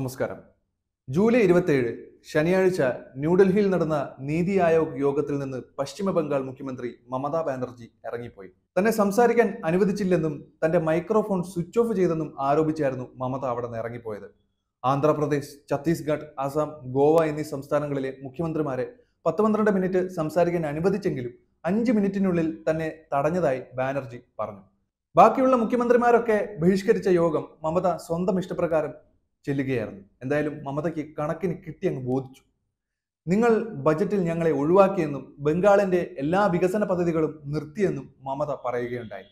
നമസ്കാരം ജൂലൈ ഇരുപത്തിയേഴ് ശനിയാഴ്ച ന്യൂഡൽഹിയിൽ നടന്ന നീതി ആയോഗ് യോഗത്തിൽ നിന്ന് പശ്ചിമ ബംഗാൾ മുഖ്യമന്ത്രി മമതാ ബാനർജി ഇറങ്ങിപ്പോയി തന്നെ സംസാരിക്കാൻ അനുവദിച്ചില്ലെന്നും തന്റെ മൈക്രോഫോൺ സ്വിച്ച് ഓഫ് ചെയ്തെന്നും ആരോപിച്ചായിരുന്നു മമത അവിടെ നിന്ന് ഇറങ്ങിപ്പോയത് ആന്ധ്രാപ്രദേശ് ഛത്തീസ്ഗഡ് ആസാം ഗോവ എന്നീ സംസ്ഥാനങ്ങളിലെ മുഖ്യമന്ത്രിമാരെ പത്ത് പന്ത്രണ്ട് മിനിറ്റ് സംസാരിക്കാൻ അനുവദിച്ചെങ്കിലും അഞ്ച് മിനിറ്റിനുള്ളിൽ തന്നെ തടഞ്ഞതായി ബാനർജി പറഞ്ഞു ബാക്കിയുള്ള മുഖ്യമന്ത്രിമാരൊക്കെ ബഹിഷ്കരിച്ച യോഗം മമത സ്വന്തം ഇഷ്ടപ്രകാരം ചെല്ലുകയായിരുന്നു എന്തായാലും മമതയ്ക്ക് കണക്കിന് കിട്ടി അങ്ങ് ബോധിച്ചു നിങ്ങൾ ബജറ്റിൽ ഞങ്ങളെ ഒഴിവാക്കിയെന്നും ബംഗാളിന്റെ എല്ലാ വികസന പദ്ധതികളും നിർത്തിയെന്നും മമത പറയുകയുണ്ടായി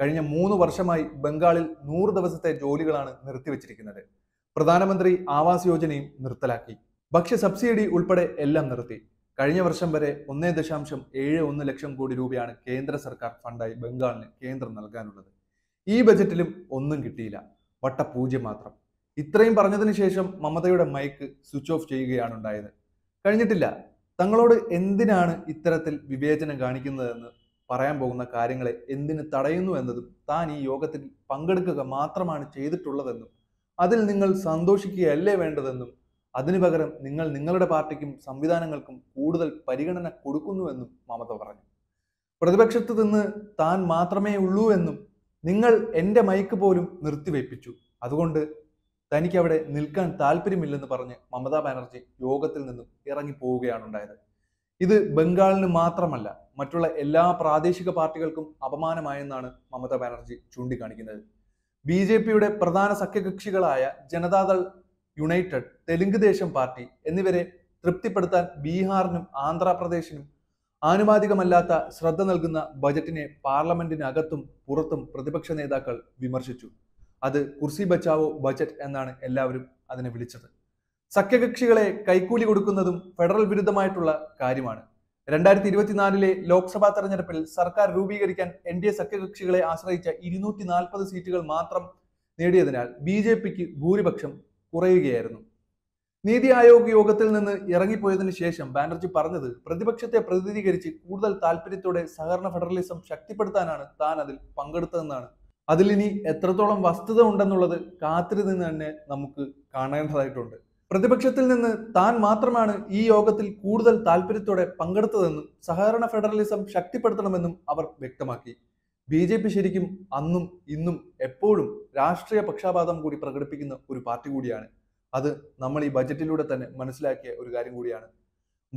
കഴിഞ്ഞ മൂന്ന് വർഷമായി ബംഗാളിൽ നൂറ് ദിവസത്തെ ജോലികളാണ് നിർത്തിവെച്ചിരിക്കുന്നത് പ്രധാനമന്ത്രി ആവാസ് യോജനയും നിർത്തലാക്കി ഭക്ഷ്യ സബ്സിഡി ഉൾപ്പെടെ എല്ലാം നിർത്തി കഴിഞ്ഞ വർഷം വരെ ഒന്നേ ദശാംശം ഏഴ് ഒന്ന് ലക്ഷം കോടി രൂപയാണ് കേന്ദ്ര സർക്കാർ ഫണ്ടായി ബംഗാളിന് കേന്ദ്രം നൽകാനുള്ളത് ഈ ബജറ്റിലും ഒന്നും കിട്ടിയില്ല വട്ടപൂജ്യം മാത്രം ഇത്രയും പറഞ്ഞതിന് ശേഷം മമതയുടെ മൈക്ക് സ്വിച്ച് ഓഫ് ചെയ്യുകയാണ് ഉണ്ടായത് കഴിഞ്ഞിട്ടില്ല തങ്ങളോട് എന്തിനാണ് ഇത്തരത്തിൽ വിവേചനം കാണിക്കുന്നതെന്ന് പറയാൻ പോകുന്ന കാര്യങ്ങളെ എന്തിന് തടയുന്നു എന്നതും താൻ ഈ യോഗത്തിൽ പങ്കെടുക്കുക മാത്രമാണ് ചെയ്തിട്ടുള്ളതെന്നും അതിൽ നിങ്ങൾ സന്തോഷിക്കുകയല്ലേ വേണ്ടതെന്നും അതിനു പകരം നിങ്ങൾ നിങ്ങളുടെ പാർട്ടിക്കും സംവിധാനങ്ങൾക്കും കൂടുതൽ പരിഗണന കൊടുക്കുന്നുവെന്നും മമത പറഞ്ഞു പ്രതിപക്ഷത്ത് നിന്ന് താൻ മാത്രമേ ഉള്ളൂ എന്നും നിങ്ങൾ എൻ്റെ മൈക്ക് പോലും നിർത്തിവെപ്പിച്ചു അതുകൊണ്ട് തനിക്ക് അവിടെ നിൽക്കാൻ താല്പര്യമില്ലെന്ന് പറഞ്ഞ് മമതാ ബാനർജി യോഗത്തിൽ നിന്നും ഇറങ്ങി പോവുകയാണ് ഉണ്ടായത് ഇത് ബംഗാളിന് മാത്രമല്ല മറ്റുള്ള എല്ലാ പ്രാദേശിക പാർട്ടികൾക്കും അപമാനമായെന്നാണ് മമതാ ബാനർജി ചൂണ്ടിക്കാണിക്കുന്നത് ബി ജെ പിയുടെ പ്രധാന സഖ്യകക്ഷികളായ ജനതാദൾ യുണൈറ്റഡ് തെലുങ്ക് ദേശം പാർട്ടി എന്നിവരെ തൃപ്തിപ്പെടുത്താൻ ബീഹാറിനും ആന്ധ്രാപ്രദേശിനും ആനുപാതികമല്ലാത്ത ശ്രദ്ധ നൽകുന്ന ബജറ്റിനെ പാർലമെന്റിനകത്തും പുറത്തും പ്രതിപക്ഷ നേതാക്കൾ വിമർശിച്ചു അത് കുർസി ബച്ചാവോ ബജറ്റ് എന്നാണ് എല്ലാവരും അതിനെ വിളിച്ചത് സഖ്യകക്ഷികളെ കൈക്കൂലി കൊടുക്കുന്നതും ഫെഡറൽ വിരുദ്ധമായിട്ടുള്ള കാര്യമാണ് രണ്ടായിരത്തി ഇരുപത്തിനാലിലെ ലോക്സഭാ തെരഞ്ഞെടുപ്പിൽ സർക്കാർ രൂപീകരിക്കാൻ എൻ ഡി എ സഖ്യകക്ഷികളെ ആശ്രയിച്ച ഇരുന്നൂറ്റി നാൽപ്പത് സീറ്റുകൾ മാത്രം നേടിയതിനാൽ ബി ജെ പിക്ക് ഭൂരിപക്ഷം കുറയുകയായിരുന്നു നീതി ആയോഗ് യോഗത്തിൽ നിന്ന് ഇറങ്ങിപ്പോയതിന് ശേഷം ബാനർജി പറഞ്ഞത് പ്രതിപക്ഷത്തെ പ്രതിനിധീകരിച്ച് കൂടുതൽ താല്പര്യത്തോടെ സഹകരണ ഫെഡറലിസം ശക്തിപ്പെടുത്താനാണ് താൻ അതിൽ പങ്കെടുത്തതെന്നാണ് അതിലിനി എത്രത്തോളം വസ്തുത ഉണ്ടെന്നുള്ളത് കാത്തിരുന്ന് തന്നെ നമുക്ക് കാണേണ്ടതായിട്ടുണ്ട് പ്രതിപക്ഷത്തിൽ നിന്ന് താൻ മാത്രമാണ് ഈ യോഗത്തിൽ കൂടുതൽ താല്പര്യത്തോടെ പങ്കെടുത്തതെന്നും സഹകരണ ഫെഡറലിസം ശക്തിപ്പെടുത്തണമെന്നും അവർ വ്യക്തമാക്കി ബി ജെ പി ശരിക്കും അന്നും ഇന്നും എപ്പോഴും രാഷ്ട്രീയ പക്ഷാപാതം കൂടി പ്രകടിപ്പിക്കുന്ന ഒരു പാർട്ടി കൂടിയാണ് അത് നമ്മൾ ഈ ബജറ്റിലൂടെ തന്നെ മനസ്സിലാക്കിയ ഒരു കാര്യം കൂടിയാണ്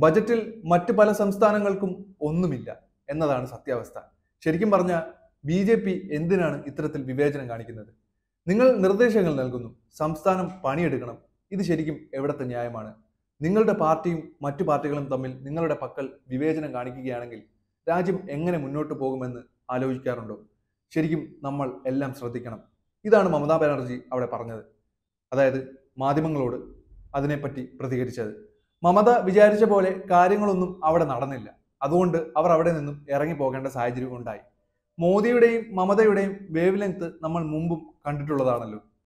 ബജറ്റിൽ മറ്റ് പല സംസ്ഥാനങ്ങൾക്കും ഒന്നുമില്ല എന്നതാണ് സത്യാവസ്ഥ ശരിക്കും പറഞ്ഞാൽ ബി ജെ പി എന്തിനാണ് ഇത്തരത്തിൽ വിവേചനം കാണിക്കുന്നത് നിങ്ങൾ നിർദ്ദേശങ്ങൾ നൽകുന്നു സംസ്ഥാനം പണിയെടുക്കണം ഇത് ശരിക്കും എവിടത്തെ ന്യായമാണ് നിങ്ങളുടെ പാർട്ടിയും മറ്റു പാർട്ടികളും തമ്മിൽ നിങ്ങളുടെ പക്കൽ വിവേചനം കാണിക്കുകയാണെങ്കിൽ രാജ്യം എങ്ങനെ മുന്നോട്ട് പോകുമെന്ന് ആലോചിക്കാറുണ്ടോ ശരിക്കും നമ്മൾ എല്ലാം ശ്രദ്ധിക്കണം ഇതാണ് മമതാ ബാനർജി അവിടെ പറഞ്ഞത് അതായത് മാധ്യമങ്ങളോട് അതിനെപ്പറ്റി പ്രതികരിച്ചത് മമത വിചാരിച്ച പോലെ കാര്യങ്ങളൊന്നും അവിടെ നടന്നില്ല അതുകൊണ്ട് അവർ അവിടെ നിന്നും ഇറങ്ങി പോകേണ്ട സാഹചര്യം ഉണ്ടായി മോദിയുടെയും മമതയുടെയും വേവ് ലെങ്ത് നമ്മൾ മുമ്പും കണ്ടിട്ടുള്ളതാണല്ലോ